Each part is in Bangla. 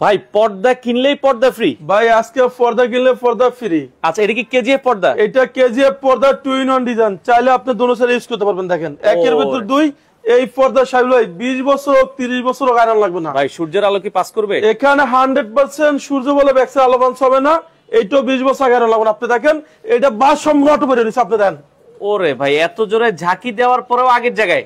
ভাই পর্দা কিনলেই পর্দা ফ্রি ভাই আজকে পর্দা কিনলে পর্দা ফ্রি আচ্ছা এটা কি কেজিএফ পর্দা এটা কেজিএফ পর্দা টু ইন ওয়ান ডিজাইন চাইলে আপনি দোনো সাইড ইউজ করতে পারবেন দেখেন একের ভিতর দুই এই পর্দা সাহেব ভাই বিশ বছর তিরিশ বছর আয়রন লাগবে না ভাই সূর্যের আলো কি পাস করবে এখানে হান্ড্রেড পার্সেন্ট সূর্য বলে ব্যাক্সের আলো পাঞ্চ হবে না এইটাও বিশ বছর আগে আয়রন লাগবে না আপনি দেখেন এটা বাস সম্রাট বেরিয়ে আপনি দেন ওরে ভাই এত জোরে ঝাঁকি দেওয়ার পরেও আগের জায়গায়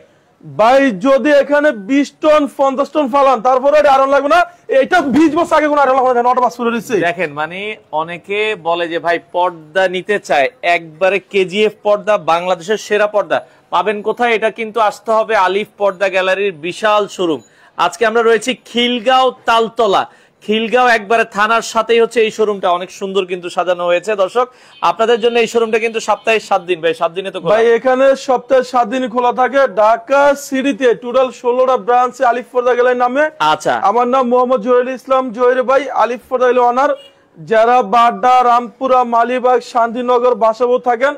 ভাই যদি এখানে বিশ টন পঞ্চাশ টন ফলান তারপরে আয়রন লাগবে না এটা বিশ বছর আগে কোন আয়রন লাগবে না নটা দেখেন মানে অনেকে বলে যে ভাই পর্দা নিতে চায় একবারে কেজিএফ পর্দা বাংলাদেশের সেরা পর্দা পাবেন কোথায় এটা কিন্তু আসতে হবে আলিফ পর্দা গ্যালারির বিশাল শোরুম আজকে আমরা রয়েছি খিলগাঁও তালতলা খিলগাঁও একবারে থানার সাথেই হচ্ছে এই শোরুমটা অনেক সুন্দর কিন্তু সাজানো হয়েছে দর্শক আপনাদের জন্য এই শোরুমটা কিন্তু সপ্তাহে সাত দিন ভাই সাত দিনে তো ভাই এখানে সপ্তাহে সাত দিন খোলা থাকে ঢাকা সিটিতে টোটাল ষোলোটা ব্রাঞ্চ আলিফ ফর্দা গেলের নামে আচ্ছা আমার নাম মোহাম্মদ জহির ইসলাম জহির ভাই আলিফ ফর্দা গেলে অনার যারা বাড্ডা রামপুরা মালিবাগ শান্তিনগর বাসাবো থাকেন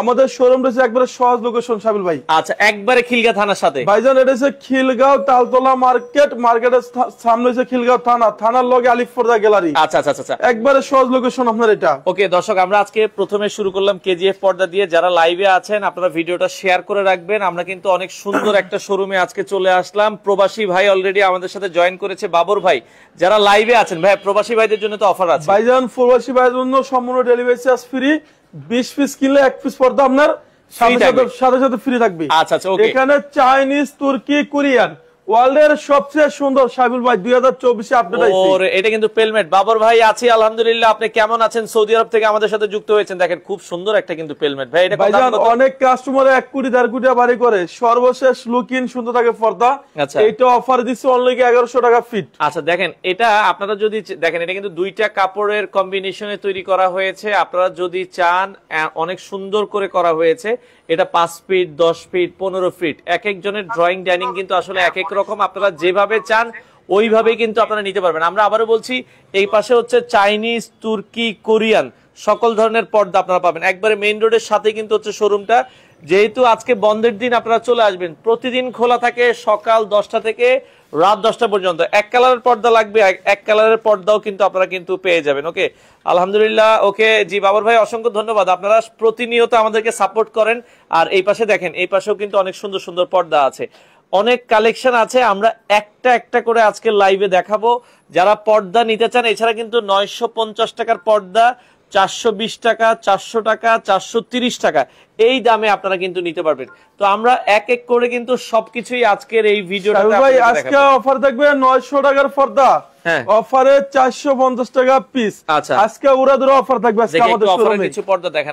আমাদের শোরুম রয়েছে একবারে সহজ লোকেশন সাবিল ভাই আচ্ছা একবারে খিলগা থানার সাথে ভাইজান এটা হচ্ছে খিলগাঁও তালতলা মার্কেট মার্কেটের সামনে হচ্ছে খিলগাঁও থানা থানার লগে আলিফপর্দা গ্যালারি আচ্ছা, আচ্ছা আচ্ছা আচ্ছা একবারে সহজ লোকেশন আপনার এটা ওকে দর্শক আমরা আজকে প্রথমে শুরু করলাম কেজিএফ পর্দা দিয়ে যারা লাইভে আছেন আপনারা ভিডিওটা শেয়ার করে রাখবেন আমরা কিন্তু অনেক সুন্দর একটা শোরুমে আজকে চলে আসলাম প্রবাসী ভাই অলরেডি আমাদের সাথে জয়েন করেছে বাবর ভাই যারা লাইভে আছেন ভাই প্রবাসী ভাইদের জন্য তো অফার আছে ভাইজান প্রবাসী ভাইদের জন্য সম্পূর্ণ ডেলিভারি চার্জ ফ্রি 20 পিস কিনলে এক পিস পর্দা আপনার সাথে সাথে ফ্রি থাকবে আচ্ছা আচ্ছা এখানে চাইনিজ তুর্কি কোরিয়ান ওয়ার্ল্ডের সবচেয়ে সুন্দর ভাই এটা কিন্তু পেলমেট বাবর ভাই আছি আলহামদুলিল্লাহ আপনি কেমন আছেন সৌদি আরব থেকে আমাদের সাথে যুক্ত দেখেন খুব সুন্দর একটা কিন্তু পেলমেট ভাই এটা অনেক কাস্টমার কোটি কোটি বাড়ি করে সর্বশেষ সুন্দর থাকে পর্দা অফার আচ্ছা। অনলি টাকা ফিট আচ্ছা দেখেন এটা আপনারা যদি দেখেন এটা কিন্তু দুইটা কাপড়ের কম্বিনেশনে তৈরি করা হয়েছে আপনারা যদি চান অনেক সুন্দর করে করা হয়েছে এটা পাঁচ ফিট দশ ফিট পনেরো ফিট এক একজনের ড্রয়িং ডাইনিং কিন্তু আসলে এক এক রকম আপনারা যেভাবে চান ওইভাবে কিন্তু আপনারা নিতে পারবেন আমরা আবারও বলছি এই পাশে হচ্ছে চাইনিজ তুর্কি কোরিয়ান সকল ধরনের পর্দা আপনারা পাবেন একবারে মেইন রোডের সাথে কিন্তু হচ্ছে শোরুমটা যেহেতু আজকে বন্ধের দিন আপনারা চলে আসবেন প্রতিদিন খোলা থাকে সকাল দশটা থেকে রাত দশটা পর্যন্ত এক কালারের পর্দা লাগবে এক কালারের পর্দাও কিন্তু আপনারা কিন্তু পেয়ে যাবেন ওকে আলহামদুলিল্লাহ ওকে জি বাবর ভাই অসংখ্য ধন্যবাদ আপনারা প্রতিনিয়ত আমাদেরকে সাপোর্ট করেন আর এই পাশে দেখেন এই পাশেও কিন্তু অনেক সুন্দর সুন্দর পর্দা আছে অনেক কালেকশন আছে আমরা একটা একটা করে আজকে লাইভে দেখাবো যারা পর্দা নিতে চান এছাড়া কিন্তু নয়শো টাকার পর্দা চারশো টাকা চারশো টাকা চারশো টাকা এই দামে আপনারা কিন্তু নিতে পারবেন তো আমরা এক এক করে কিন্তু সবকিছুই আজকের এই ভিডিওটা আজকে অফার থাকবে নয়শো টাকার পর্দা হ্যাঁ। চারশো পঞ্চাশ টাকা পিস আচ্ছা আজকে ওরা অফার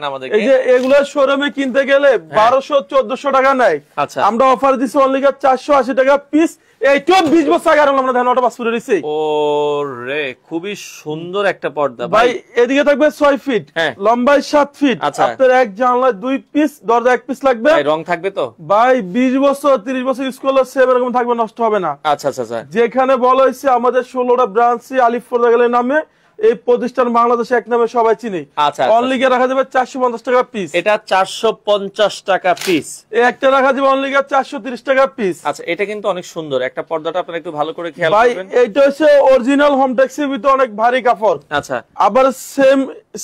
আমাদের কিনতে গেলে হ্যাঁ। বারোশো চোদ্দশো টাকা নেয় আচ্ছা। আমরা অফার দিচ্ছি অনলি চারশো আশি টাকা পিস ছয় ফিট হ্যাঁ। সাত ফিট আচ্ছা। এক জানলায় দুই পিস দরজা এক পিস লাগবে রং থাকবে তো ভাই বিশ বছর তিরিশ বছর এরকম থাকবে নষ্ট হবে না আচ্ছা আচ্ছা, আচ্ছা। যেখানে বলা হয়েছে আমাদের ষোলোটা ব্রাঞ্চ আলিফ গেলে নামে এই প্রতিষ্ঠান বাংলাদেশে এক নামে সবাই চিনি অনলিগে আচ্ছা, আচ্ছা। রাখা যাবে চারশো পঞ্চাশ টাকা পিস এটা চারশো পঞ্চাশ টাকা পিস একটা রাখা যাবে অনলিগে চারশো তিরিশ টাকা পিস আচ্ছা এটা কিন্তু অনেক সুন্দর একটা পর্দাটা আপনার একটু ভালো করে খেয়াল এটা হচ্ছে অরিজিনাল হোম হোমটেক্সের ভিতরে অনেক ভারী কাপড় আচ্ছা আবার সেম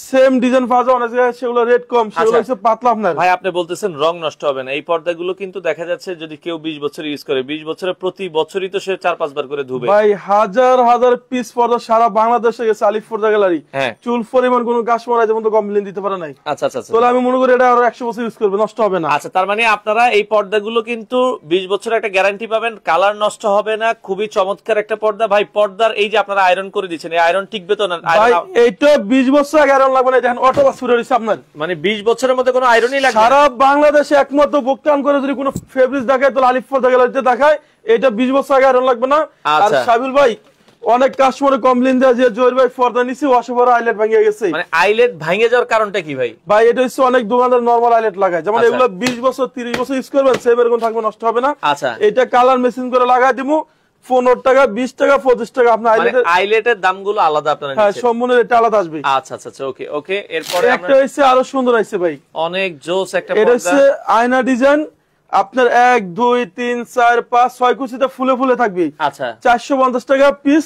সেম ডিজাইন অনেক জায়গায় সেগুলো রেট কম আচ্ছা, সেগুলো হচ্ছে পাতলা আপনার ভাই আপনি বলতেছেন রং নষ্ট হবে না এই পর্দাগুলো কিন্তু দেখা যাচ্ছে যদি কেউ 20 বছর ইউজ করে 20 বছরে প্রতি বছরই তো সে চার পাঁচবার করে ধুবে ভাই হাজার হাজার পিস পর্দা সারা বাংলাদেশে গেছে গ্যালারি চুল পরিমাণ কোনো গাছ যেমন তো কমপ্লেন দিতে পারে নাই আচ্ছা, আচ্ছা আচ্ছা তাহলে আমি মনে করি এটা আরো 100 বছর ইউজ করবে নষ্ট হবে না আচ্ছা তার মানে আপনারা এই পর্দাগুলো কিন্তু 20 বছর একটা গ্যারান্টি পাবেন কালার নষ্ট হবে না খুবই চমৎকার একটা পর্দা ভাই পর্দার এই যে আপনারা আয়রন করে দিয়েছেন এই আয়রন টিকবে তো না এটা 20 বছর আগে কাস্টমার কমপ্লেন আইলেট ভেঙে গেছে আইলেট মানে ভেঙে যাওয়ার কারণটা কি ভাই এটা হচ্ছে অনেক দোকানদার নরমাল আইলেট লাগায় যেমন আচ্ছা। এগুলো 20 বছর 30 বছর ইউজ করবেন সেভ এরকম থাকবে নষ্ট হবে না আচ্ছা। এটা কালার মেশিন করে লাগাই দিবো পনেরো টাকা বিশ টাকা পঁচিশ টাকা আপনার আইলেটের মানে দামগুলো আলাদা আপনার হ্যাঁ এটা আলাদা আসবে আচ্ছা আচ্ছা ওকে আচ্ছা, ওকে এরপরে একটা হচ্ছে আরো সুন্দর আছে ভাই অনেক জোস একটা এটা হচ্ছে আয়না ডিজাইন আপনার এক দুই তিন চার পাঁচ ছয় কুচিতে ফুলে ফুলে থাকবে আচ্ছা চারশো পঞ্চাশ টাকা পিস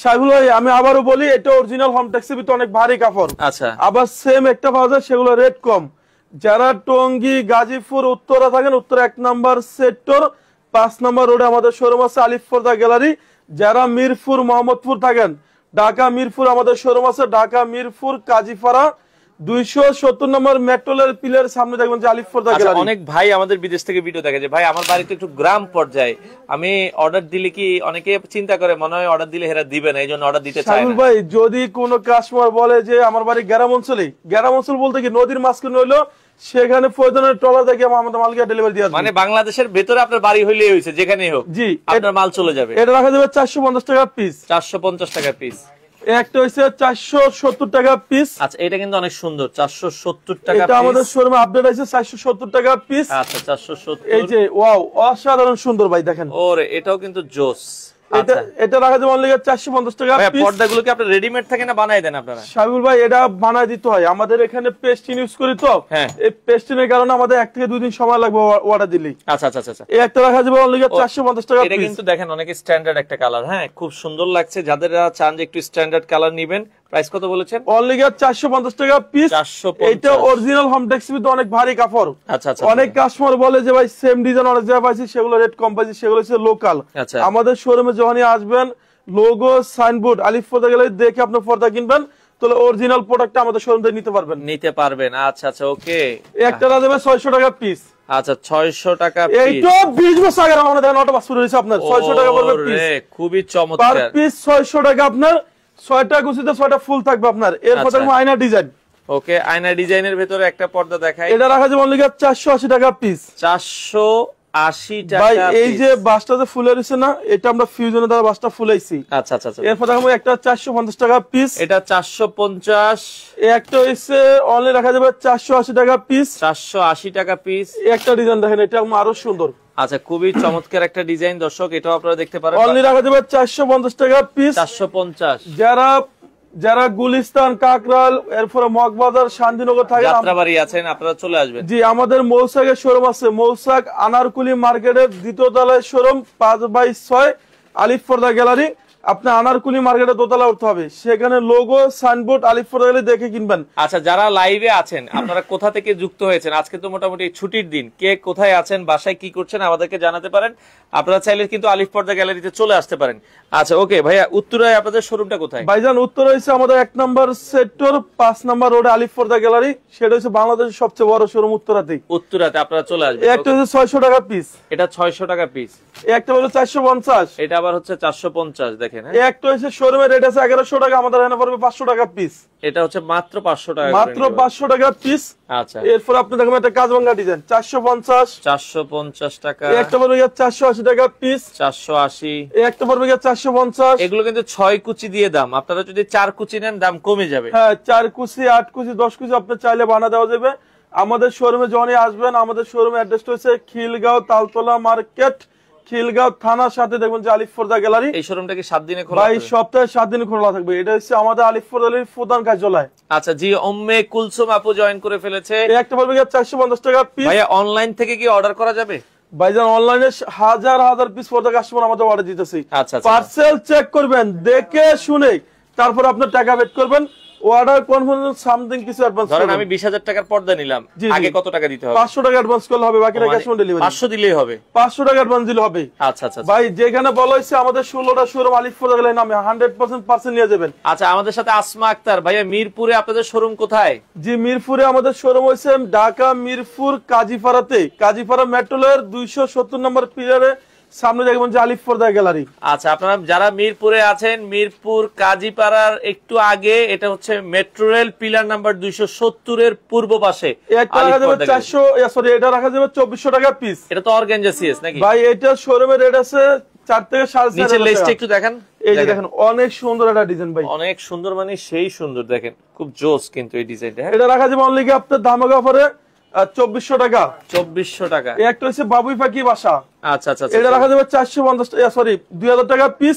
সেগুলো আমি আবারও বলি এটা অরিজিনাল হোম ট্যাক্সি অনেক ভারী কাপড় আচ্ছা আবার সেম একটা পাওয়া যায় সেগুলো রেট কম যারা টঙ্গী গাজীপুর উত্তরা থাকেন উত্তর এক নাম্বার সেক্টর পাঁচ নম্বর রোডে আমাদের শোরুম আছে আলিফোর্দা গ্যালারি যারা মিরপুর মোহাম্মদপুর থাকেন ঢাকা মিরপুর আমাদের শোরুম আছে ঢাকা মিরপুর কাজীপাড়া আচ্ছা, ভাই আমার বাড়িতে একটু গ্রাম পর্যায়ে আমি অর্ডার দিলে কি অনেকে চিন্তা করে মনে হয় অর্ডার দিলে দিবে না এই জন্য অর্ডার দিতে ভাই যদি কোনো কাস্টমার বলে যে আমার বাড়ি গ্রাম অঞ্চলে গ্রাম অঞ্চল বলতে কি নদীর মাঝখানে নইলো সেখানে প্রয়োজনের ট্রলার থেকে আমাদের মালকে ডেলিভারি দিয়ে মানে বাংলাদেশের ভেতরে আপনার বাড়ি হইলে হয়েছে যেখানে হোক জি আপনার মাল চলে যাবে এটা রাখা যাবে চারশো পঞ্চাশ টাকা পিস চারশো পঞ্চাশ টাকা পিস একটা হচ্ছে চারশো সত্তর টাকা পিস আচ্ছা এটা কিন্তু অনেক সুন্দর চারশো সত্তর আমাদের আপডেট চারশো সত্তর টাকা পিস আচ্ছা, চারশো সত্তর এই যে অসাধারণ সুন্দর ভাই দেখেন এটাও কিন্তু জোস আচ্ছা। এটা রাখা যাবে টাকা রেডিমেড থাকে দেন আপনারা এটা বানায় হয় আমাদের এখানে ইউজ করি তো হ্যাঁ। কারণে আমাদের এক থেকে সময় লাগবে অর্ডার আচ্ছা আচ্ছা আচ্ছা, আচ্ছা। টাকা কিন্তু দেখেন স্ট্যান্ডার্ড একটা কালার হ্যাঁ খুব সুন্দর লাগছে যাদের চান যে একটু স্ট্যান্ডার্ড কালার নিবেন প্রাইস কত বলেছেন 450 টাকা পিস এটা অরিজিনাল অনেক ভারী কাপড় আচ্ছা আচ্ছা, আচ্ছা। অনেক কাস্টমার বলে যে ভাই সেম ডিজাইন অনেক পাইছি সেগুলো কম পাইছি সেগুলো হচ্ছে লোকাল আচ্ছা। আমাদের শোরুমে যখনই আসবেন লোগো সাইনবোর্ড আলিফ পর্দা গেলে দেখে আপনি পর্দা কিনবেন তাহলে অরিজিনাল প্রোডাক্টটা আমাদের শোরুম থেকে নিতে পারবেন নিতে পারবেন আচ্ছা আচ্ছা ওকে একটা দেবে 600 টাকা পিস আচ্ছা 600 টাকা পিস এইটা 20 বছর আগে দেখেন আপনার 600 টাকা পড়বে পিস খুবই চমৎকার পার পিস 600 টাকা আপনার ছয়টা গুছিতে ছয়টা ফুল থাকবে আপনার এর ভিতরে আচ্ছা। আয়না ডিজাইন ওকে আয়না ডিজাইনের ভিতরে একটা পর্দা দেখাই এটা রাখা যাবে অনলি 480 টাকা পিস 480 টাকা ভাই এই যে বাসটা যে ফুলে রয়েছে না এটা আমরা ফিউজনে দ্বারা বাসটা ফুলাইছি আচ্ছা আচ্ছা আচ্ছা এরপর দেখো একটা 450 টাকা পিস এটা 450 এই একটা হইছে অনলি রাখা যাবে 480 টাকা পিস 480 টাকা পিস একটা ডিজাইন দেখেন এটা আরো সুন্দর আচ্ছা খুবই চমৎকার একটা ডিজাইন দর্শক এটাও আপনারা দেখতে পারেন অনলি রাখা যাবে 450 টাকা পিস চারশো পঞ্চাশ যারা যারা গুলিস্তান কাকরাল এরপরে মগবাজার শান্তিনগর থাকে যাত্রাবাড়ি আছেন আপনারা চলে আসবেন জি আমাদের মৌসাকের শোরুম আছে মৌসাক আনারকুলি মার্কেটের দ্বিতীয় তলায় শোরুম পাঁচ বাই ছয় আলিফ ফর্দা গ্যালারি আপনি আনারকুলি মার্কেটে দোতলা উঠতে হবে সেখানে লোগো সাইনবোর্ড আলিপুর দেখে কিনবেন আচ্ছা যারা লাইভে আছেন আপনারা কোথা থেকে যুক্ত হয়েছেন আজকে তো মোটামুটি ছুটির দিন কে কোথায় আছেন বাসায় কি করছেন আমাদেরকে জানাতে পারেন আপনারা চাইলে কিন্তু আলিফ পর্দা গ্যালারিতে চলে আসতে পারেন আচ্ছা ওকে ভাইয়া উত্তরায় আপনাদের শোরুমটা কোথায় ভাইজান উত্তর হয়েছে আমাদের এক নম্বর সেক্টর পাঁচ নম্বর রোডে আলিফ পর্দা গ্যালারি সেটা হচ্ছে বাংলাদেশের সবচেয়ে বড় শোরুম উত্তরাতে উত্তরাতে আপনারা চলে আসবেন একটা হচ্ছে ছয়শো টাকা পিস এটা ছয়শো টাকা পিস একটা হলো চারশো পঞ্চাশ এটা আবার হচ্ছে চারশো পঞ্চাশ দেখেন দেখেন একটা হচ্ছে শোরুমের রেট আছে টাকা আমাদের এখানে পড়বে টাকা পিস এটা হচ্ছে মাত্র টাকা মাত্র টাকা পিস আচ্ছা এরপর আপনি কাজবাঙ্গা ডিজাইন টাকা একটা পড়বে টাকা পিস একটা পড়বে এগুলো কিন্তু ছয় কুচি দিয়ে দাম আপনারা যদি চার কুচি নেন দাম কমে যাবে হ্যাঁ চার কুচি আট কুচি দশ কুচি আপনি চাইলে বানা দেওয়া যাবে আমাদের শোরুমে যখনই আসবেন আমাদের শোরুম অ্যাড্রেসটা হচ্ছে খিলগাঁও তালতলা মার্কেট খিলগাঁও থানার সাথে দেখবেন যে আলিফ গ্যালারি এই শোরুমটা কি দিনে খোলা সপ্তাহে সাত দিনে খোলা থাকবে এটা হচ্ছে আমাদের আলিফ প্রধান কার্যালয় আচ্ছা জি উম্মে কুলসুম আপু জয়েন করে ফেলেছে এই একটা পড়বে 450 টাকা পিস ভাই অনলাইন থেকে কি অর্ডার করা যাবে ভাইজান অনলাইনে হাজার হাজার পিস পর্দা কাস্টমার আমাদের অর্ডার দিতেছি আচ্ছা পার্সেল আচ্ছা, আচ্ছা। চেক করবেন দেখে শুনে তারপর আপনার টাকা পেড করবেন অর্ডার কনফার্মেশন সামথিং কিছু অ্যাডভান্স ধরেন আমি 20000 টাকার পর্দা নিলাম আগে কত টাকা দিতে হবে 500 টাকা অ্যাডভান্স করলে হবে বাকিটা ক্যাশ অন ডেলিভারি 500 দিলেই হবে 500 টাকা অ্যাডভান্স দিলে হবে আচ্ছা, আচ্ছা আচ্ছা ভাই যেখানে বলা হয়েছে আমাদের 16টা শোরুম আমি 100% পার্সেন্ট নিয়ে যাবেন আচ্ছা আমাদের সাথে আসমা আক্তার ভাইয়া মিরপুরে আপনাদের শোরুম কোথায় জি মিরপুরে আমাদের শোরুম হইছে ঢাকা মিরপুর কাজীপাড়াতে কাজীপাড়া দুইশো 270 নম্বর পিলারে সামনে দেখবেন যে আলিফপর্দা গ্যালারি আচ্ছা আপনারা যারা মিরপুরে আছেন মিরপুর কাজীপাড়ার একটু আগে এটা হচ্ছে মেট্রো রেল পিলার নাম্বার দুইশো সত্তরের পূর্ব পাশে চারশো সরি এটা রাখা যাবে চব্বিশশো টাকা পিস এটা তো অর্গেঞ্জা সিএস নাকি ভাই এটা শোরুমের রেট আছে চার থেকে সাড়ে নিচের একটু দেখেন এই দেখেন অনেক সুন্দর একটা ডিজাইন ভাই অনেক সুন্দর মানে সেই সুন্দর দেখেন খুব জোস কিন্তু এই ডিজাইনটা হ্যাঁ? এটা রাখা যাবে অনলি আপনার দামাগা অফারে চব্বিশশো টাকা চব্বিশশো টাকা একটা হচ্ছে বাবুই পাখি বাসা আচ্ছা আচ্ছা, আচ্ছা। এটা রাখা যাবে চারশো পঞ্চাশ সরি দুই হাজার টাকা পিস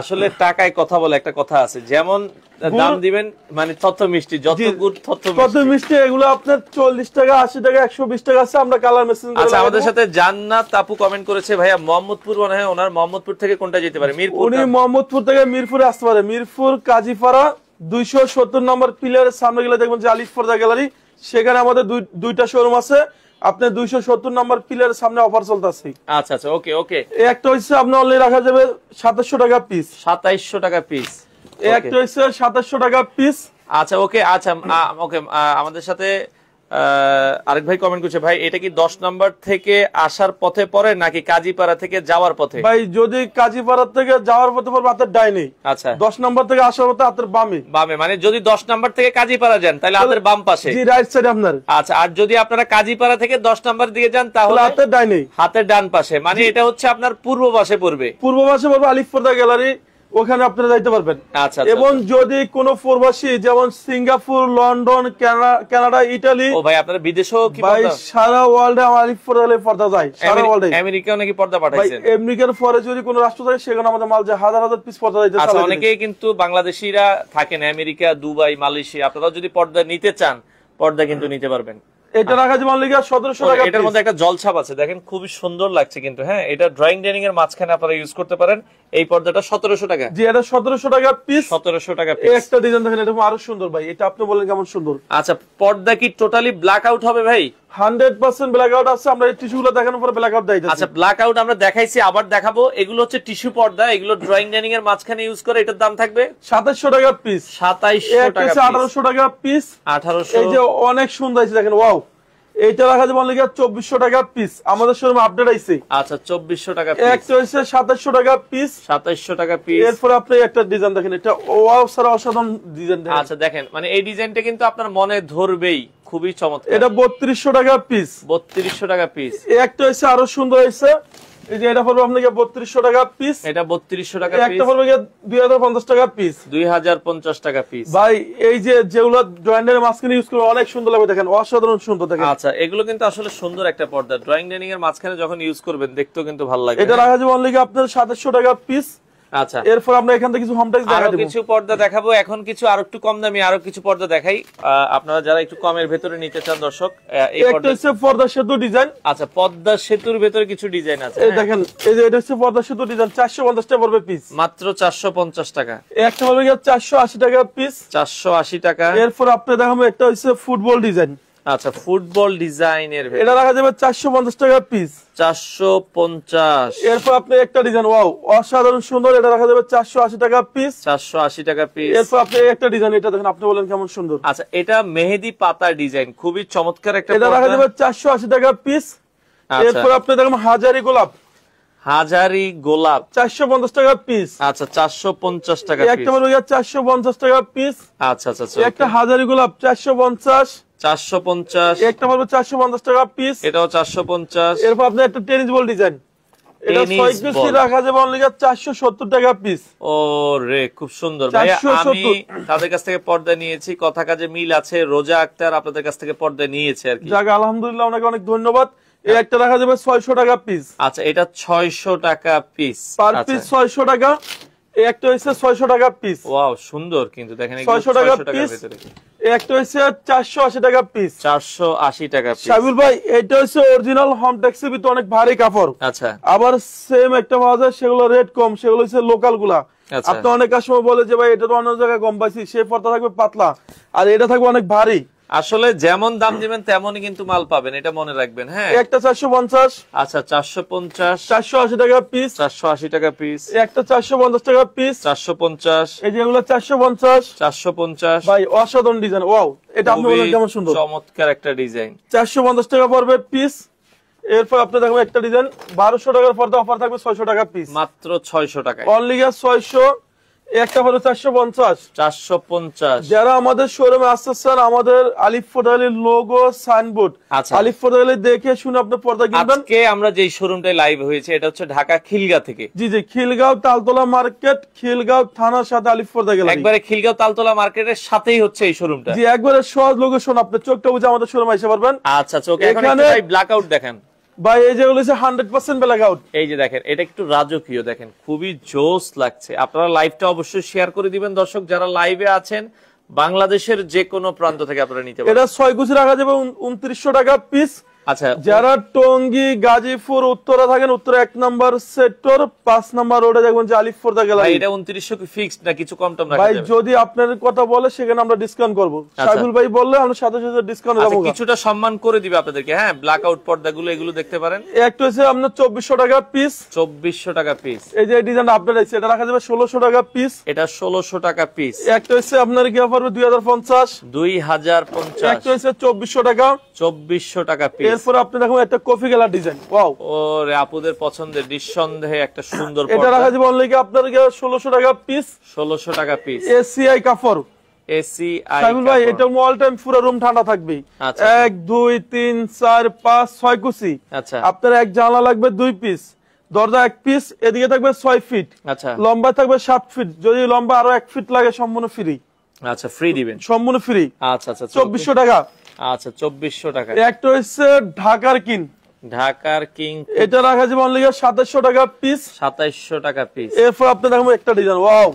আসলে টাকায় কথা বলে একটা কথা আছে যেমন দাম দিবেন মানে তত মিষ্টি যত গুড় তত তত মিষ্টি এগুলো আপনার চল্লিশ টাকা আশি টাকা একশো বিশ টাকা আছে আমরা কালার মেশিন আচ্ছা আমাদের সাথে জান্নাত তাপু কমেন্ট করেছে ভাইয়া মোহাম্মদপুর মনে হয় ওনার মোহাম্মদপুর থেকে কোনটা যেতে পারে মিরপুর উনি মোহাম্মদপুর থেকে মিরপুর আসতে পারে মিরপুর কাজীপাড়া 270 নম্বর পিলারের সামনে গেলে দেখবেন যে আলিফ ফরদা গ্যালারি সেখানে আমাদের দুইটা শোরুম আছে আপনার দুইশো সত্তর নম্বর পিলার সামনে অফার চলতেছে আচ্ছা আচ্ছা ওকে ওকে একটা হচ্ছে আপনার অনলি রাখা যাবে সাতাশশো টাকা পিস সাতাইশশো টাকা পিস একটা হচ্ছে সাতাশশো টাকা পিস আচ্ছা ওকে আচ্ছা ওকে আমাদের সাথে আরেক ভাই কমেন্ট করছে ভাই এটা কি দশ নম্বর থেকে আসার পথে পরে নাকি কাজীপাড়া থেকে যাওয়ার পথে ভাই যদি কাজীপাড়া থেকে যাওয়ার পথে হাতের ডাইনি আচ্ছা দশ নম্বর থেকে আসার পথে হাতের বামে বামে মানে যদি দশ নম্বর থেকে কাজীপাড়া যান তাহলে হাতের বাম পাশে আপনার আচ্ছা আর যদি আপনারা কাজীপাড়া থেকে দশ নম্বর দিকে যান তাহলে হাতের ডাইনি হাতের ডান পাশে মানে এটা হচ্ছে আপনার পূর্ব পাশে পড়বে পূর্ব পাশে পড়বে আলিফপর্দা গ্যালারি ওখানে আপনারা যাইতে পারবেন আচ্ছা, আচ্ছা, আচ্ছা। এবং যদি কোন প্রবাসী যেমন সিঙ্গাপুর লন্ডন কানাডা ইটালি ও কিন্তু বাংলাদেশীরা থাকেন আমেরিকা দুবাই মালয়েশিয়া আপনারা যদি পর্দা নিতে চান পর্দা কিন্তু নিতে পারবেন এটা রাখা যেমন লিগা সতেরোশো টাকা এটার মধ্যে একটা জলছাপ আছে দেখেন খুবই সুন্দর লাগছে কিন্তু হ্যাঁ এটা ড্রয়িং ডাইনিং এর মাঝখানে আপনারা ইউজ করতে পারেন এই পর্দাটা সতেরোশো টাকা জি এটা সতেরোশো টাকা পিস সতেরোশো টাকা একটা ডিজাইন দেখেন এটা আরো সুন্দর ভাই এটা আপনি বললেন কেমন সুন্দর আচ্ছা পর্দা কি টোটালি ব্ল্যাক আউট হবে ভাই হান্ড্রেড পার্সেন্ট আমরা টিস্যু গুলো ব্ল্যাক আউট আমরা দেখাইছি আবার দেখাবো এগুলো হচ্ছে টিস্যু পর্দা এগুলো ড্রয়িং এর মাঝখানে ইউজ করে এটার দাম থাকবে সাতাশশো পিস আঠারোশো টাকা পিস আঠারোশো যে অনেক সুন্দর দেখেন ওয়াও এইটা যাবে চব্বিশশো টাকা পিস আমাদের শোরুম আপডেট আচ্ছা চব্বিশশো টাকা সাতাশশো টাকা পিস সাতাশশো টাকা পিস এরপরে আপনি একটা ডিজাইন দেখেন এটা ওয়াও সারা অসাধারণ ডিজাইন আচ্ছা দেখেন মানে এই ডিজাইনটা কিন্তু আপনার মনে ধরবেই খুবই চমৎকার এটা বত্রিশশো টাকা পিস বত্রিশশো টাকা পিস একটা হচ্ছে আরো সুন্দর হয়েছে এই যে এটা পড়বে আপনাকে 3200 টাকা পিস এটা 3200 টাকা পিস একটা পড়বে 2050 টাকা পিস 2050 টাকা পিস ভাই এই যে যেগুলো মাঝখানে ইউজ করে অনেক সুন্দর লাগবে দেখেন অসাধারণ সুন্দর দেখেন আচ্ছা এগুলো কিন্তু আসলে সুন্দর একটা পর্দা ড্রয়িং ডাইনিং এর মাঝখানে যখন ইউজ করবেন দেখতেও কিন্তু ভালো লাগে এটা রাখা যাবে অনলি আপনার 2700 টাকা পিস আচ্ছা এরপর আমরা এখান থেকে কিছু হোম দেখাবো কিছু পর্দা দেখাবো এখন কিছু আর একটু কম দামি আর কিছু পর্দা দেখাই আপনারা যারা একটু কমের ভেতরে নিতে চান দর্শক এই পর্দা হচ্ছে পর্দা সেতু ডিজাইন আচ্ছা পর্দা সেতুর কিছু ডিজাইন আছে এই হ্যাঁ? দেখেন এই যে এটা হচ্ছে পর্দা সেতু ডিজাইন 450 টাকা পড়বে পিস মাত্র 450 টাকা একটা পড়বে 480 টাকা পিস 480 টাকা এরপর আপনি দেখাবো একটা হচ্ছে ফুটবল ডিজাইন আচ্ছা ফুটবল ডিজাইনের এটা দেখা যাবে 450 টাকা পিস চারশো পঞ্চাশ এরপর আপনি একটা ডিজাইন ওয়াও অসাধারণ সুন্দর এটা পিস চারশো আশি টাকা পিস এরপর আপনি চমৎকার একটা এটা রাখা যাবে চারশো আশি টাকা পিস আচ্ছা, আচ্ছা। এরপর আপনি দেখেন হাজারি গোলাপ হাজারি গোলাপ চারশো পঞ্চাশ টাকা পিস আচ্ছা চারশো পঞ্চাশ টাকা একটা চারশো পঞ্চাশ টাকা পিস আচ্ছা, আচ্ছা আচ্ছা একটা হাজারি গোলাপ চারশো পঞ্চাশ চারশো পঞ্চাশ একটা চারশো পঞ্চাশ টাকা পিস চারশো পঞ্চাশ এরপর আপনার চারশো সত্তর টাকা পিস ও রে খুব সুন্দর পর্দা নিয়েছি কথা কাজে মিল আছে রোজা আক্তার আপনাদের কাছ থেকে পর্দা নিয়েছে আর কি আলহামদুলিল্লাহ অনেক অনেক ধন্যবাদ হ্যাঁ। একটা রাখা যাবে ছয়শো টাকা পিস আচ্ছা এটা ছয়শো টাকা পিস পিস আচ্ছা। ছয়শো টাকা একটা হচ্ছে ছয়শো টাকা পিস ওয়াও সুন্দর কিন্তু দেখেন ছয়শো টাকা পিস একটা হচ্ছে চারশো আশি টাকা পিস চারশো আশি টাকা শাবিল ভাই এটা হচ্ছে অরিজিনাল হোমটেক্স এর ভিতরে অনেক ভারী কাপড় আচ্ছা আবার সেম একটা পাওয়া যায় সেগুলো রেট কম সেগুলো হচ্ছে লোকাল গুলা আপনি অনেক সময় বলে যে ভাই এটা তো অন্য জায়গায় কম পাইছি সে পর্দা থাকবে পাতলা আর এটা থাকবে অনেক ভারী আসলে যেমন দাম দিবেন তেমনই কিন্তু মাল পাবেন এটা মনে রাখবেন হ্যাঁ একটা চারশো পঞ্চাশ আচ্ছা চারশো পঞ্চাশ চারশো আশি টাকা পিস চারশো আশি টাকা পিস একটা চারশো পঞ্চাশ টাকা পিস চারশো পঞ্চাশ এই যে এগুলো চারশো পঞ্চাশ চারশো পঞ্চাশ ভাই অসাধারণ ডিজাইন ওয়াও এটা আপনি কেমন সুন্দর চমৎকার একটা ডিজাইন চারশো পঞ্চাশ টাকা পড়বে পিস এরপর আপনি দেখবেন একটা ডিজাইন বারোশো টাকার পর্দা অফার থাকবে ছয়শো টাকা পিস মাত্র ছয়শো টাকা অনলি ছয়শো একটা হলো চারশো পঞ্চাশ চারশো পঞ্চাশ যারা আমাদের শোরুমে আসতে স্যার আমাদের আলিফ ফোটালির লোগো সাইনবোর্ড আলিফ দেখে শুনে আপনার পর্দা কিনবেন আমরা যে শোরুমটা লাইভ হয়েছে এটা হচ্ছে ঢাকা খিলগা থেকে জি জি খিলগাঁও তালতলা মার্কেট খিলগাঁও থানার সাথে আলিফ ফোর্দা একবারে খিলগাঁও তালতলা মার্কেটের সাথেই হচ্ছে এই শোরুমটা জি একবারে সহজ লোকেশন আপনার চোখটা বুঝে আমাদের শোরুমে এসে পারবেন আচ্ছা চোখ আচ্ছা, এখানে ব্ল্যাক আউট দেখেন ভাই এই যে হচ্ছে হান্ড্রেড পার্সেন্ট ব্ল্যাক আউট এই যে দেখেন এটা একটু রাজকীয় দেখেন খুবই জোস লাগছে আপনারা লাইভটা অবশ্যই শেয়ার করে দিবেন দর্শক যারা লাইভে আছেন বাংলাদেশের যে কোনো প্রান্ত থেকে আপনারা নিতে পারেন এটা ছয় গুছি রাখা যাবে উনত্রিশশো টাকা পিস যারা আচ্ছা, টঙ্গী গাজীপুর উত্তরে থাকেন উত্তর এক নম্বর সেক্টর পাঁচ নম্বর রোডে দেখবেন যে আলিপুর গ্যালারি উনত্রিশশো কি ফিক্সড না কিছু কম টম ভাই যদি আপনার কথা বলে সেখানে আমরা ডিসকাউন্ট করবো সাইফুল ভাই বললে আমরা সাথে সাথে ডিসকাউন্ট আচ্ছা, কিছুটা সম্মান করে দিবে আপনাদেরকে হ্যাঁ ব্ল্যাক আউট পর্দাগুলো এগুলো দেখতে পারেন একটা হচ্ছে আপনার চব্বিশশো টাকা পিস চব্বিশশো টাকা পিস এই যে ডিজাইন আপডেট আছে এটা রাখা যাবে ষোলোশো টাকা পিস এটা ষোলোশো টাকা পিস একটা হচ্ছে আপনার গিয়া পারবে দুই হাজার পঞ্চাশ দুই হাজার পঞ্চাশ একটা হচ্ছে চব্বিশশো টাকা টাকা আপনার পিস টাকা পিস এসি টাইম ঠান্ডা থাকবে আচ্ছা, আচ্ছা। এক দুই তিন চার পাঁচ ছয় আচ্ছা আপনার এক লাগবে দুই পিস দরজা এক পিস এদিকে থাকবে ছয় ফিট আচ্ছা লম্বা থাকবে সাত ফিট যদি লম্বা আরো এক ফিট লাগে সম্পূর্ণ ফ্রি আচ্ছা ফ্রি দিবেন সম্পূর্ণ ফ্রি আচ্ছা, আচ্ছা আচ্ছা চব্বিশশো টাকা আচ্ছা চব্বিশশো টাকা একটা হচ্ছে ঢাকার কিন ঢাকার কিং এটা রাখা যাবে অনলি সাতাশশো টাকা পিস সাতাশশো টাকা পিস এরপর আপনার দেখুন একটা ডিজাইন ওয়াও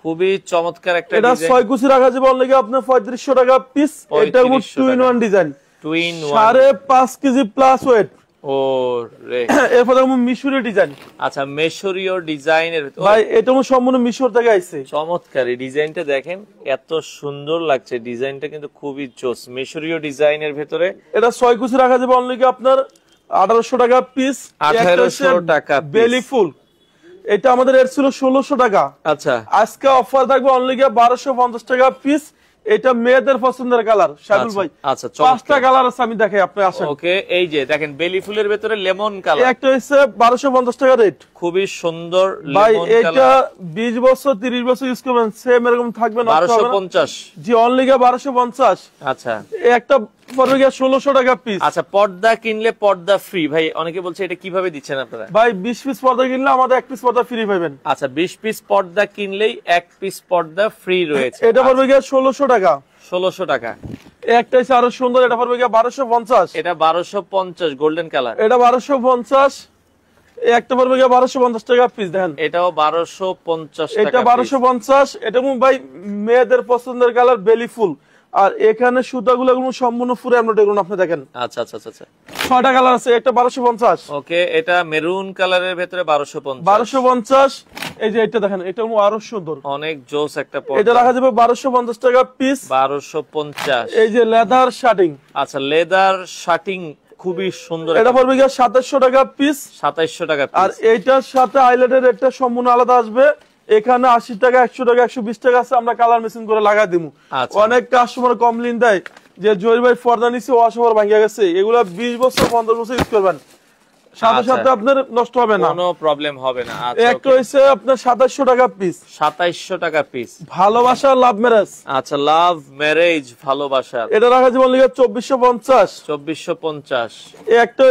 খুবই চমৎকার একটা এটা ছয় কুচি রাখা যাবে অনলি আপনার পঁয়ত্রিশশো টাকা পিস এটা two one design two in সাড়ে পাঁচ কেজি প্লাস ওয়েট এরপরে মিশরীয় ডিজাইন আচ্ছা মিশরীয় এটা দেখেন এত সুন্দর লাগছে ডিজাইনটা কিন্তু খুবই মিশরীয় ডিজাইনের ভেতরে এটা ছয় রাখা যাবে আপনার আঠারোশো টাকা পিস আঠারোশো টাকা বেলি ফুল এটা আমাদের এর ছিল ষোলোশো টাকা আচ্ছা আজকে অফার থাকবে বারোশো পঞ্চাশ টাকা পিস এটা মেয়েদের পছন্দের কালার আচ্ছা, শাহুল ভাই আচ্ছা, পাঁচটা কালার আছে আমি দেখাই আপনি আসেন ওকে এই যে দেখেন বেলি ফুলের ভেতরে লেমন কালার একটা হচ্ছে 1250 টাকা রেট খুবই সুন্দর ভাই এটা 20 বছর 30 বছর ইউজ করবেন সেম এরকম থাকবে না 1250 জি অনলি 1250 আচ্ছা একটা ষোলোশো টাকা পিস আচ্ছা পর্দা কিনলে পর্দা ফ্রি ভাই অনেকে এটা কিভাবে দিচ্ছেন ভাই বিশ পিস পর্দা কিনলে আমাদের এক পিস আচ্ছা, আরো সুন্দর এটা পড়বে গিয়ে বারোশো পঞ্চাশ এটা বারোশো পঞ্চাশ গোল্ডেন কালার এটা বারোশো পঞ্চাশ একটা পড়বে গিয়ে বারোশো পঞ্চাশ টাকা পিস দেখেন এটাও বারোশো পঞ্চাশ এটা বারোশো পঞ্চাশ এটা ভাই মেয়েদের পছন্দের কালার বেলি ফুল আর এখানে সুতাগুলো গুলো সম্পূর্ণ ফুরে আমরা দেখুন আপনি দেখেন আচ্ছা আচ্ছা আচ্ছা, আচ্ছা। ছয়টা কালার আছে এটা বারোশো পঞ্চাশ ওকে এটা মেরুন কালারের ভেতরে বারোশো পঞ্চাশ বারোশো পঞ্চাশ এই যে এটা দেখেন এটা আরো সুন্দর অনেক জোস একটা এটা রাখা যাবে বারোশো পঞ্চাশ টাকা পিস বারোশো পঞ্চাশ এই যে লেদার শার্টিং আচ্ছা লেদার শার্টিং খুবই সুন্দর এটা পড়বে গিয়ে সাতাশশো টাকা পিস সাতাশশো টাকা আর এইটার সাথে আইল্যান্ডের একটা সম্পূর্ণ আলাদা আসবে এখানে আশি টাকা একশো টাকা একশো বিশ টাকা আছে আমরা কালার মেশিন করে লাগাই দিব আচ্ছা। অনেক কাস্টমার কমপ্লেন দেয় যে জহির ভাই ফর্দা নিচে ওয়াশ ওভার ভাঙিয়া গেছে এগুলা বিশ বছর পনেরো বছর ইউজ করবেন পিস ভালোবাসা লাভ ম্যারেজ আচ্ছা লাভ ম্যারেজ ভালোবাসা এটা রাখা একটা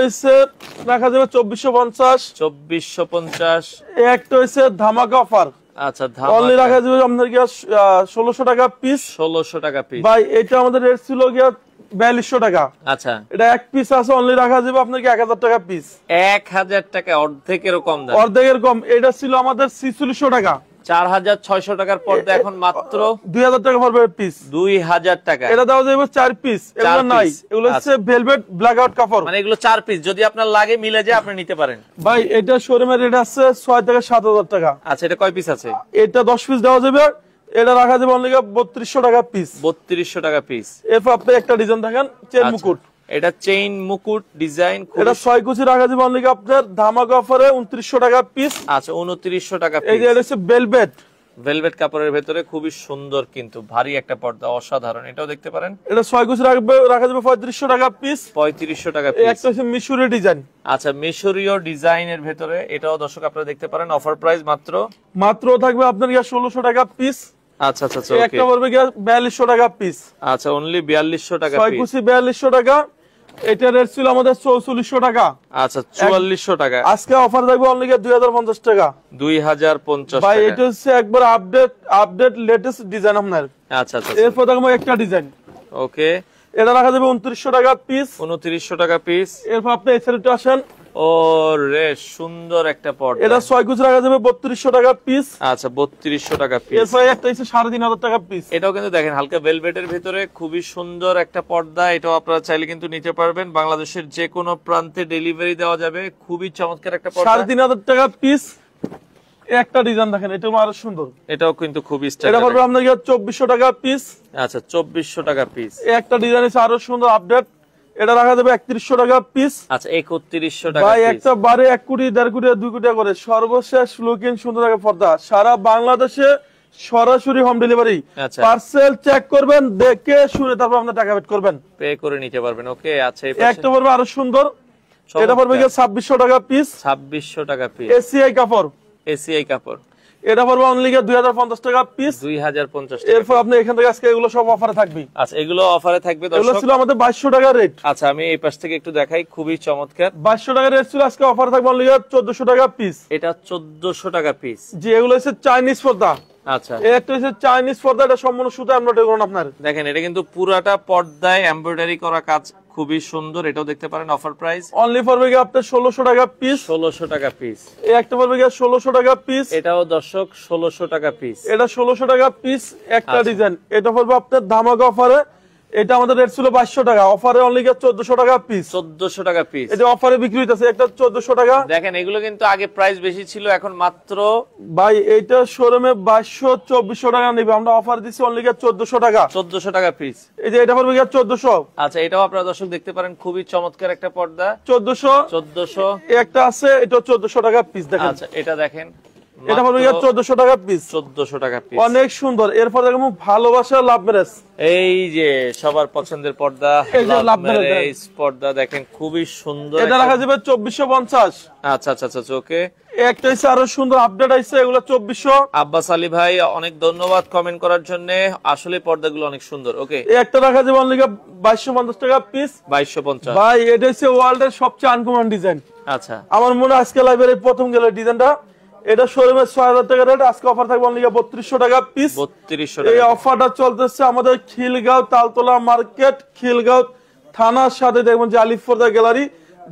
রাখা একটা ধামাকা অফার অনলি আচ্ছা, রাখা যাবে আপনার ষোলোশো টাকা পিস ষোলোশো টাকা পিস ভাই এটা আমাদের ছিল বিয়াল্লিশশো টাকা আচ্ছা এটা এক পিস আছে অনলি রাখা এক হাজার টাকা পিস এক হাজার টাকা অর্ধেকের কম এটা ছিল আমাদের ছিচল্লিশশো টাকা চার পিস আচ্ছা। মানে যদি আপনার লাগে মিলে আপনি নিতে পারেন ভাই এটা শোরুমের রেট আছে ছয় থেকে সাত হাজার টাকা আচ্ছা, এটা পিস আছে এটা দশ পিস দেওয়া যাবে এটা রাখা যাবে বত্রিশশো টাকা পিস বত্রিশশো টাকা পিস এরপর আপনি একটা ডিজাইন থাকেন চেন মুকুট এটা চেইন মুকুট ডিজাইন এটা ছয় কুচি রাখা যাবে অনলি আপনার ধামাক অফারে উনত্রিশশো টাকা পিস আচ্ছা উনত্রিশশো টাকা এই যে হচ্ছে বেলবেট ভেলভেট কাপড়ের ভেতরে খুবই সুন্দর কিন্তু ভারী একটা পর্দা অসাধারণ এটাও দেখতে পারেন এটা ছয় কুচি রাখবে রাখা যাবে পঁয়ত্রিশশো টাকা পিস পঁয়ত্রিশশো টাকা পিস একটা হচ্ছে মিশরি ডিজাইন আচ্ছা মিশরীয় ডিজাইনের ভেতরে এটাও দর্শক আপনারা দেখতে পারেন অফার প্রাইস মাত্র মাত্র থাকবে আপনার গিয়ে ষোলোশো টাকা পিস আচ্ছা আচ্ছা, আচ্ছা একটা বলবে গিয়া বিয়াল্লিশশো টাকা পিস আচ্ছা অনলি বিয়াল্লিশশো টাকা ছয় কুচি বিয়াল্লিশশো টাকা এটা রেট ছিল আমাদের চৌচল্লিশশো টাকা আচ্ছা চুয়াল্লিশশো টাকা আজকে অফার থাকবে অনলি দুই হাজার পঞ্চাশ টাকা দুই হাজার পঞ্চাশ ভাই এটা হচ্ছে একবার আপডেট আপডেট লেটেস্ট ডিজাইন আপনার আচ্ছা আচ্ছা, আচ্ছা। এরপর দেখবো একটা ডিজাইন ওকে এটা রাখা যাবে উনত্রিশশো টাকা পিস উনত্রিশশো টাকা পিস এরপর আপনি এছাড়া আসেন ও রে সুন্দর একটা এটা টাকা পিস আচ্ছা টাকা পিস ভিতরে খুবই সুন্দর একটা পর্দা বাংলাদেশের যে কোনো প্রান্তে ডেলিভারি দেওয়া যাবে খুবই চমৎকার একটা সাড়ে তিন হাজার টাকা পিস একটা ডিজাইন দেখেন এটাও আরো সুন্দর এটাও কিন্তু খুবই আপনার চব্বিশশো টাকা পিস আচ্ছা চব্বিশশো টাকা পিস একটা ডিজাইন আরো সুন্দর আপডেট এটা রাখা যাবে একত্রিশশো টাকা পিস আচ্ছা একত্রিশশো টাকা একটা বারে এক কোটি দেড় কোটি দুই কোটি করে সর্বশেষ লুকিন সুন্দর টাকা পর্দা সারা বাংলাদেশে সরাসরি হোম ডেলিভারি পার্সেল চেক করবেন দেখে শুনে তারপর আপনার টাকা পেড করবেন পে করে নিতে পারবেন ওকে আচ্ছা একটা পড়বে আরো সুন্দর এটা পড়বে ছাব্বিশশো টাকা পিস ছাব্বিশশো টাকা পিস এসিআই কাপড় এসিআই কাপড় এটা পড়বে 2050 টাকা পিস 2050 টাকা এরপর আপনি এখান থেকে আজকে এগুলো সব অফারে থাকবে আচ্ছা এগুলো অফারে থাকবে দর্শক এগুলো ছিল আমাদের 2200 টাকা রেট আচ্ছা আমি এই পাশ থেকে একটু দেখাই খুবই চমৎকার 2200 টাকা রেট ছিল আজকে অফারে থাকবে অনলি 1400 টাকা পিস এটা 1400 টাকা পিস জি এগুলো হচ্ছে চাইনিজ পর্দা আচ্ছা এটা হচ্ছে চাইনিজ পর্দা এটা সম্পূর্ণ সুতা এমব্রয়ডারি করুন আপনার দেখেন এটা কিন্তু পুরাটা পর্দায় এমব্রয়ডারি করা কাজ খুবই সুন্দর এটাও দেখতে পারেন অফার প্রাইস অনলি ফর গিয়ে আপনার ষোলোশো টাকা পিস ষোলোশো টাকা পিস এই একটা পড়বে গিয়ে ষোলোশো টাকা পিস এটাও দর্শক ষোলোশো টাকা পিস এটা ষোলোশো টাকা পিস একটা ডিজাইন আচ্ছা। এটা পড়বে আপনার ধামাকা অফারে এটা আমাদের চোদ্দশো টাকা পিস চোদ্দশো টাকা পিস বিক্রি চোদ্দশো টাকা বাইশশো চব্বিশশো টাকা নিবে আমরা অফার দিচ্ছি চোদ্দশো টাকা চোদ্দশো টাকা পিস এই যে এটা আচ্ছা এটাও আপনারা দর্শক দেখতে পারেন খুবই চমৎকার একটা পর্দা চোদ্দশো চোদ্দশো একটা আছে এটা চোদ্দশো টাকা পিস দেখেন আচ্ছা, এটা দেখেন এটা 1400 টাকা পিস 1400 টাকা পিস অনেক সুন্দর এরপর দেখো ভালোবাসা লাভ এই যে সবার পছন্দের পর্দা লাভ পর্দা দেখেন খুবই সুন্দর এটা রাখা যাবে 2450 আচ্ছা আচ্ছা, আচ্ছা আচ্ছা ওকে একটা আরো সুন্দর আপডেট এগুলো 2400 আব্বাস আলী ভাই অনেক ধন্যবাদ কমেন্ট করার জন্য আসলে পর্দাগুলো অনেক সুন্দর ওকে একটা রাখা যাবে অনলি 2250 টাকা পিস 2250 ভাই এটা হচ্ছে ওয়ার্ল্ডের সবচেয়ে আনকমন ডিজাইন আচ্ছা আমার মনে আজকে লাইব্রেরি প্রথম গেল ডিজাইনটা এটা শোরুমে ছয় টাকা রেট আজকে অফার থাকবে অনলি বত্রিশশো টাকা পিস বত্রিশশো এই অফারটা চলতেছে আমাদের খিলগাঁও তালতলা মার্কেট খিলগাঁও থানার সাথে দেখবেন যে আলিফোর্দা গ্যালারি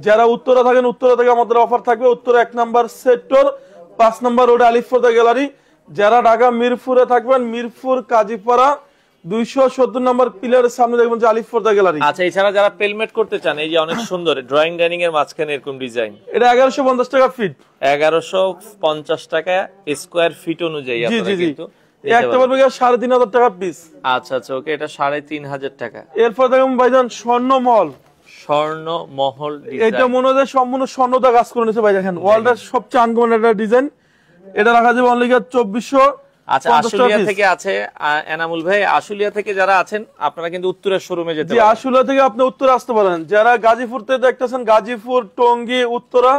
যারা উত্তরা থাকেন উত্তরা থেকে আমাদের অফার থাকবে উত্তরা এক নাম্বার সেক্টর পাঁচ নাম্বার রোড আলিফোর্দা গ্যালারি যারা ঢাকা মিরপুরে থাকবেন মিরপুর কাজীপাড়া 270 নম্বর পিলারের সামনে দেখবেন যে আলিফ পর্দা গ্যালারি আচ্ছা এছাড়া যারা পেলমেট করতে চান এই যে অনেক সুন্দর ড্রয়িং ডাইনিং এর মাঝখানে এরকম ডিজাইন এটা 1150 টাকা ফিট 1150 টাকা স্কয়ার ফিট অনুযায়ী আপনারা কিন্তু সাড়ে তিন হাজার টাকা পিস আচ্ছা আচ্ছা ওকে এটা সাড়ে তিন হাজার টাকা এরপর দেখুন স্বর্ণমহল এটা মনে হয় সম্পূর্ণ কাজ করে ভাই দেখেন একটা ডিজাইন এটা রাখা চব্বিশশো আচ্ছা আশুলিয়া থেকে আছে এনামুল ভাই আশুলিয়া থেকে যারা আছেন আপনারা কিন্তু উত্তরের শোরুমে যেতে পারেন আশুলিয়া থেকে আপনি উত্তর আসতে পারেন যারা গাজীপুর থেকে দেখতেছেন গাজীপুর টঙ্গী উত্তরা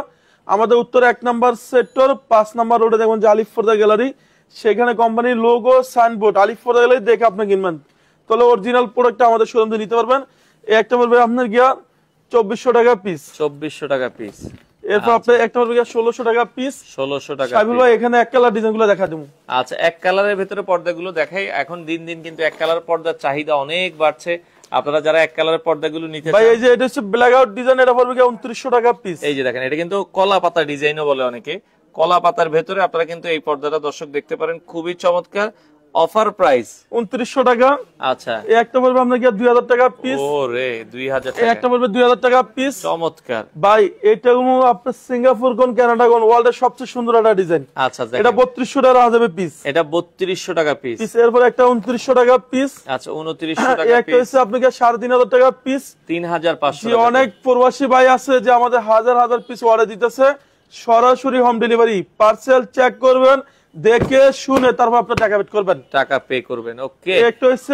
আমাদের উত্তর এক নাম্বার সেক্টর পাঁচ নাম্বার রোডে দেখবেন যে আলিফ গ্যালারি সেখানে কোম্পানির লোগো সাইনবোর্ড আলিফ গ্যালারি দেখে আপনি কিনবেন তাহলে অরিজিনাল প্রোডাক্টটা আমাদের শোরুম থেকে নিতে পারবেন একটা ভাই আপনার গিয়া চব্বিশশো টাকা পিস চব্বিশশো টাকা পিস এরপর আচ্ছা। আপনি টাকা পিস টাকা এখানে এক কালার দেখা দেবো আচ্ছা এক কালারের দেখাই এখন দিন দিন কিন্তু এক কালার পর্দার চাহিদা অনেক বাড়ছে আপনারা যারা এক কালারের পর্দাগুলো নিতে ভাই এই যে এটা হচ্ছে ব্ল্যাক আউট ডিজাইন এটা পড়বে টাকা পিস এই যে দেখেন এটা কিন্তু কলা পাতা ডিজাইনও বলে অনেকে কলা পাতার ভেতরে আপনারা কিন্তু এই পর্দাটা দর্শক দেখতে পারেন খুবই চমৎকার অফার প্রাইস 2900 টাকা আচ্ছা একটা আপনাকে 2000 টাকা পিস ওরে 2000 টাকা একটা 2000 টাকা পিস চমৎকার ভাই এটা আপনার সিঙ্গাপুর কোন কানাডা কোন ওয়ার্ল্ডের সবচেয়ে সুন্দর একটা ডিজাইন আচ্ছা এটা 3200 টাকা যাবে পিস এটা 3200 টাকা পিস পিস এরপর একটা 2900 টাকা পিস আচ্ছা 2900 টাকা পিস একটা হচ্ছে আপনাকে 3500 টাকা পিস 3500 টাকা অনেক প্রবাসী ভাই আছে যে আমাদের হাজার হাজার পিস অর্ডার দিতেছে সরাসরি হোম ডেলিভারি পার্সেল চেক করবেন দেখে শুনে তারপর আপনার টাকা পে করবেন টাকা পে করবেন ওকে একটু হচ্ছে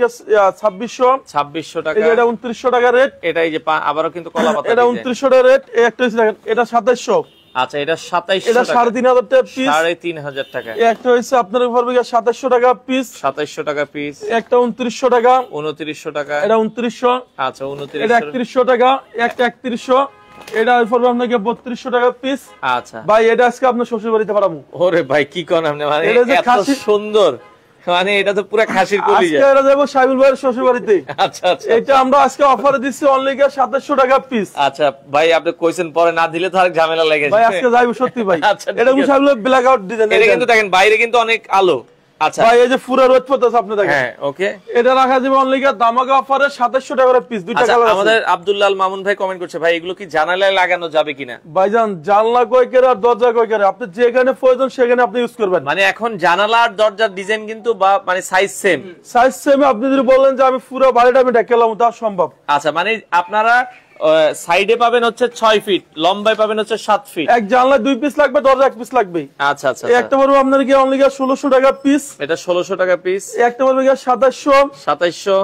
একটা আচ্ছা, আপনার উনত্রিশশো টাকা উনত্রিশশো টাকা এটা উনত্রিশশো আচ্ছা উনত্রিশ একত্রিশশো টাকা একটা একত্রিশশো এটা আপনাকে বত্রিশশো টাকা পিস আচ্ছা ভাই এটা আজকে আপনার শ্বশুর বাড়িতে পাঠাবো ভাই কি কন আপনি মানে সুন্দর মানে এটা তো পুরো খাসির কলি আজকে এরা যাব সাইবুল ভাইয়ের শ্বশুর বাড়িতে আচ্ছা, আচ্ছা আচ্ছা এটা আমরা আজকে অফারে দিচ্ছি অনলি 2700 টাকা পিস আচ্ছা ভাই আপনি কইছেন পরে না দিলে তো আর ঝামেলা লাগে ভাই আজকে যাইবো সত্যি ভাই আচ্ছা, এটা সাইবুল ব্ল্যাক আউট ডিজাইন এটা কিন্তু দেখেন বাইরে কিন্তু অনেক আলো আচ্ছা আপনি হ্যাঁ, আচ্ছা, মামুন ভাই কমেন্ট করছে কি জানালায় লাগানো যাবে কিনা জানলা কই করে আর দরজা কই করে আপনি যেখানে প্রয়োজন সেখানে আপনি ইউজ করবেন মানে এখন জানালা আর দরজার ডিজাইন কিন্তু বা মানে সাইজ সেম সাইজ সেম আপনি যদি বললেন যে আমি পুরো বাড়িটা আমি ডেকে সম্ভব আচ্ছা মানে আপনারা সাইডে পাবেন হচ্ছে ছয় ফিট লম্বায় পাবেন হচ্ছে সাত ফিট এক জানলা দুই পিস লাগবে দরজা এক পিস লাগবে আচ্ছা আচ্ছা, আচ্ছা। একটা পড়বে আপনার গিয়ে অনলি ষোলোশো টাকা পিস এটা ষোলোশো টাকা পিস একটা পড়বে গিয়ে সাতাশশো সাতাশশো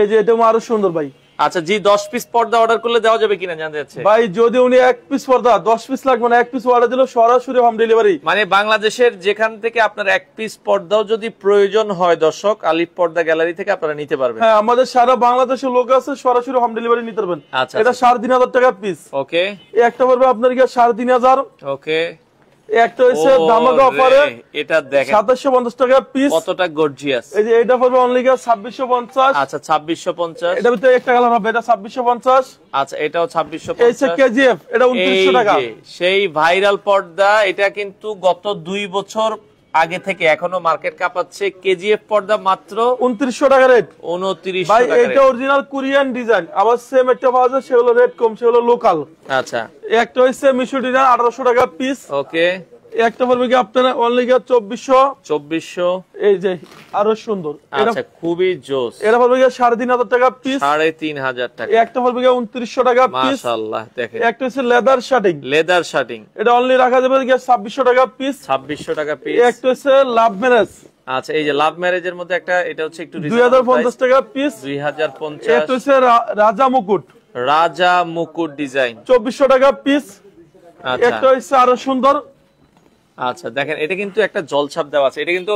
এই যে এটা আরো সুন্দর ভাই আচ্ছা জি 10 পিস পর্দা অর্ডার করলে দেওয়া যাবে কিনা জানতে যাচ্ছে ভাই যদি উনি এক পিস পর্দা 10 পিস লাগবে না এক পিস অর্ডার দিলে সরাসরি হোম ডেলিভারি মানে বাংলাদেশের যেখান থেকে আপনার এক পিস পর্দাও যদি প্রয়োজন হয় দর্শক আলিফ পর্দা গ্যালারি থেকে আপনারা নিতে পারবেন হ্যাঁ আমাদের সারা বাংলাদেশের লোক আছে সরাসরি হোম ডেলিভারি নিতে পারবেন আচ্ছা, আচ্ছা। এটা 3500 টাকা পিস ওকে এই একটা পড়বে আপনার কি 3500 ওকে একটা হচ্ছে অফারে এটা দেখেন 2750 টাকা পিস কতটা গর্জিয়াস এই যে এটা পড়বে অনলি 2650 আচ্ছা 2650 এটা ভিতরে একটা কালার হবে এটা 2650 আচ্ছা এটাও 2650 কেজিএফ এটা 2900 টাকা সেই ভাইরাল পর্দা এটা কিন্তু গত দুই বছর আগে থেকে এখনো মার্কেট কাঁপাচ্ছে কেজিএফ পর্দা মাত্র উনত্রিশশো টাকা রেট উনত্রিশ ভাই এটা অরিজিনাল কোরিয়ান ডিজাইন আবার সেম একটা পাওয়া যায় সেগুলো রেট কম সেগুলো লোকাল আচ্ছা একটা হচ্ছে মিশু ডিজাইন আঠারোশো টাকা পিস ওকে একটা পড়বে কি আপনারা অনলি গিয়া চব্বিশশো চব্বিশশো এই যে আরো সুন্দর আচ্ছা, খুবই জোস এটা পড়বে গিয়া সাড়ে তিন হাজার টাকা পিস সাড়ে তিন হাজার টাকা একটা পড়বে গিয়া উনত্রিশশো টাকা পিস মাশাআল্লাহ দেখেন একটা হচ্ছে লেদার শার্টিং লেদার শার্টিং এটা অনলি রাখা যাবে গিয়া ছাব্বিশশো টাকা পিস ছাব্বিশশো টাকা পিস একটা হচ্ছে লাভ ম্যারেজ আচ্ছা এই যে লাভ ম্যারেজের মধ্যে একটা এটা হচ্ছে একটু পঞ্চাশ টাকা পিস 2050 এটা হচ্ছে রাজা মুকুট রাজা মুকুট ডিজাইন চব্বিশশো টাকা পিস আচ্ছা। একটা হচ্ছে আরো সুন্দর আচ্ছা দেখেন এটা কিন্তু একটা জলছাপ দেওয়া আছে এটা কিন্তু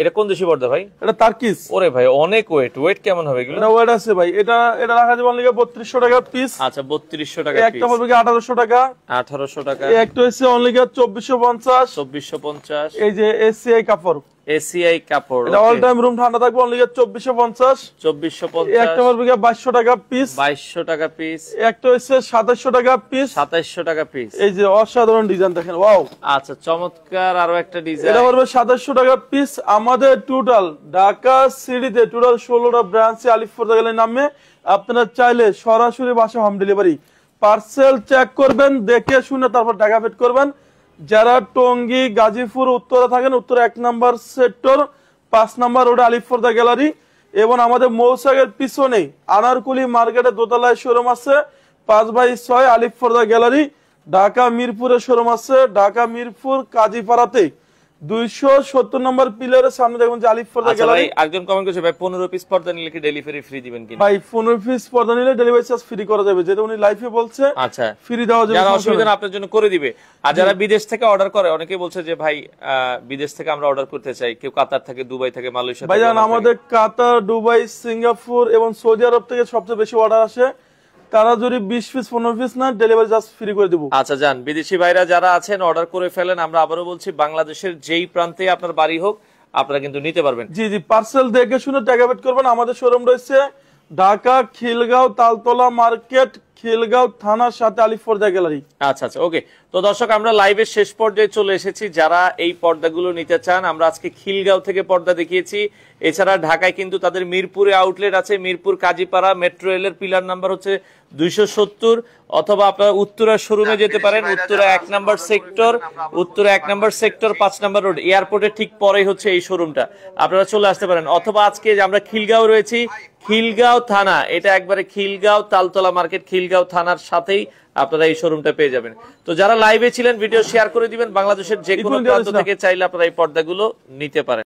এটা কোন দেশি পর্দা ভাই এটা তারকিস ওরে ভাই অনেক ওয়েট ওয়েট কেমন হবে এগুলো এটা ওয়েট আছে ভাই এটা এটা রাখা যাবে অনলি 3200 টাকা পিস আচ্ছা 3200 টাকা পিস একটা হবে 1800 টাকা 1800 টাকা একটা হচ্ছে অনলি 2450 2450 এই যে এসসিআই কাপড় এসিআই কাপড় এটা অল টাইম রুম ঠান্ডা থাকবে অনলি 2450 2450 একটা 2200 টাকা পিস 2200 টাকা পিস একটা হচ্ছে 2700 টাকা পিস 2700 টাকা পিস এই যে অসাধারণ ডিজাইন দেখেন ওয়াও আচ্ছা চমৎকার আরো একটা ডিজাইন এটা 2700 টাকা পিস আমাদের টোটাল ঢাকা সিটিতে টোটাল 16টা ব্রাঞ্চে আলিফপুর নামে আপনারা চাইলে সরাসরি বাসা হোম ডেলিভারি পার্সেল চেক করবেন দেখে শুনে তারপর টাকা ফেট করবেন যারা টঙ্গী গাজীপুর উত্তরে থাকেন উত্তরে এক নম্বর সেক্টর পাঁচ নম্বর রোডে আলিফর্দা গ্যালারি এবং আমাদের মৌসাগের পিছনেই আনারকুলি মার্কেটে দোতলায় শোরুম আছে পাঁচ বাই ছয় আলিফর্দা গ্যালারি ঢাকা মিরপুরে শোরুম আছে ঢাকা মিরপুর কাজীপাড়াতে নম্বর সামনে আচ্ছা ভাই পিস আচ্ছা ফ্রি দেওয়া যারা অসুবিধা আপনার জন্য করে দিবে আর যারা বিদেশ থেকে অর্ডার করে অনেকে বলছে যে ভাই বিদেশ থেকে আমরা অর্ডার করতে চাই কেউ কাতার থেকে দুবাই থেকে মালয়েশিয়া ভাই আমাদের কাতার দুবাই সিঙ্গাপুর এবং সৌদি আরব থেকে সবচেয়ে বেশি অর্ডার আসে তারা যদি বিশ পিস পনেরো পিস না ডেলিভারি চার্জ ফ্রি করে দেবো আচ্ছা যান বিদেশি ভাইরা যারা আছেন অর্ডার করে ফেলেন আমরা আবারও বলছি বাংলাদেশের যেই প্রান্তে আপনার বাড়ি হোক আপনারা কিন্তু নিতে পারবেন জি জি পার্সেল দেখে শুনে টাকা পেড করবেন আমাদের শোরুম রয়েছে ঢাকা খিলগাঁও তালতলা মার্কেট খিলগাঁও থানার সাথে আলিফ পর্দা গ্যালারি আচ্ছা আচ্ছা ওকে তো দর্শক আমরা লাইভের শেষ পর্যায়ে চলে এসেছি যারা এই পর্দাগুলো নিতে চান আমরা আজকে খিলগাঁও থেকে পর্দা দেখিয়েছি এছাড়া ঢাকায় কিন্তু তাদের মিরপুরে আউটলেট আছে মিরপুর কাজীপাড়া মেট্রো রেলের পিলার নাম্বার হচ্ছে দুইশো সত্তর অথবা আপনারা উত্তরা শোরুমে যেতে পারেন উত্তরা এক নাম্বার সেক্টর উত্তরা এক নাম্বার সেক্টর পাঁচ নাম্বার রোড এয়ারপোর্টের ঠিক পরেই হচ্ছে এই শোরুমটা আপনারা চলে আসতে পারেন অথবা আজকে আমরা খিলগাঁও রয়েছি খিলগাঁও থানা এটা একবারে খিলগাঁও তালতলা মার্কেট খিল খিলগাঁও থানার সাথেই আপনারা এই শোরুমটা পেয়ে যাবেন তো যারা লাইভে ছিলেন ভিডিও শেয়ার করে দিবেন বাংলাদেশের যে কোনো থেকে চাইলে আপনারা এই পর্দাগুলো নিতে পারেন